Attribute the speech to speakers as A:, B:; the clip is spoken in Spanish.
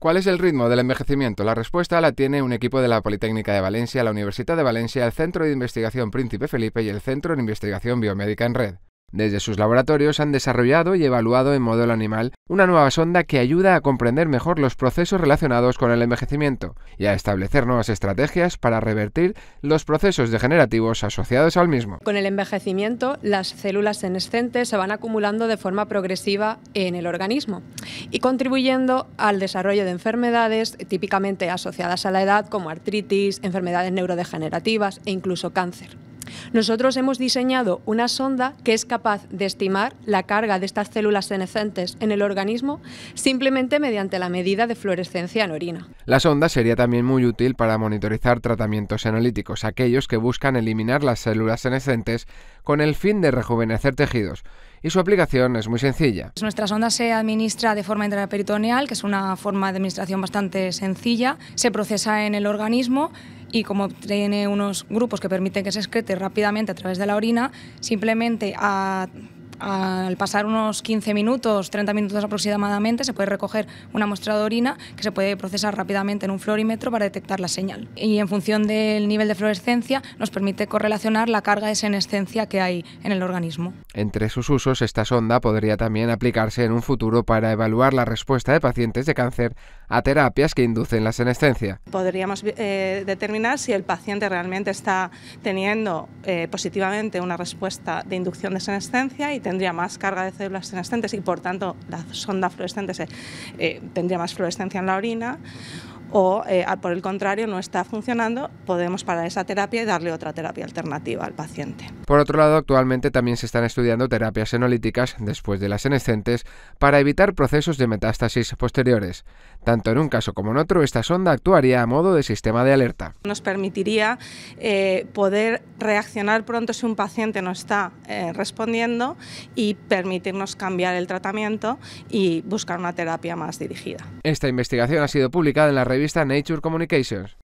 A: ¿Cuál es el ritmo del envejecimiento? La respuesta la tiene un equipo de la Politécnica de Valencia, la Universidad de Valencia, el Centro de Investigación Príncipe Felipe y el Centro de Investigación Biomédica en Red. Desde sus laboratorios han desarrollado y evaluado en modelo animal una nueva sonda que ayuda a comprender mejor los procesos relacionados con el envejecimiento y a establecer nuevas estrategias para revertir los procesos degenerativos asociados al mismo.
B: Con el envejecimiento, las células senescentes se van acumulando de forma progresiva en el organismo y contribuyendo al desarrollo de enfermedades típicamente asociadas a la edad como artritis, enfermedades neurodegenerativas e incluso cáncer. Nosotros hemos diseñado una sonda que es capaz de estimar la carga de estas células senescentes en el organismo simplemente mediante la medida de fluorescencia en orina.
A: La sonda sería también muy útil para monitorizar tratamientos analíticos, aquellos que buscan eliminar las células senescentes con el fin de rejuvenecer tejidos y su aplicación es muy sencilla. Pues
C: nuestra sonda se administra de forma intraperitoneal, que es una forma de administración bastante sencilla, se procesa en el organismo, y como tiene unos grupos que permiten que se excrete rápidamente a través de la orina, simplemente a al pasar unos 15 minutos, 30 minutos aproximadamente, se puede recoger una muestra de orina que se puede procesar rápidamente en un florímetro para detectar la señal. Y en función del nivel de fluorescencia nos permite correlacionar la carga de senescencia que hay en el organismo.
A: Entre sus usos, esta sonda podría también aplicarse en un futuro para evaluar la respuesta de pacientes de cáncer a terapias que inducen la senescencia.
D: Podríamos eh, determinar si el paciente realmente está teniendo eh, positivamente una respuesta de inducción de senescencia tendría más carga de células senescentes y por tanto la sonda fluorescente eh, tendría más fluorescencia en la orina o eh, por el contrario no está funcionando, podemos parar esa terapia y darle otra terapia alternativa al paciente.
A: Por otro lado, actualmente también se están estudiando terapias senolíticas después de las senescentes para evitar procesos de metástasis posteriores. Tanto en un caso como en otro, esta sonda actuaría a modo de sistema de alerta.
D: Nos permitiría eh, poder reaccionar pronto si un paciente no está eh, respondiendo y permitirnos cambiar el tratamiento y buscar una terapia más dirigida.
A: Esta investigación ha sido publicada en la revista Nature Communications.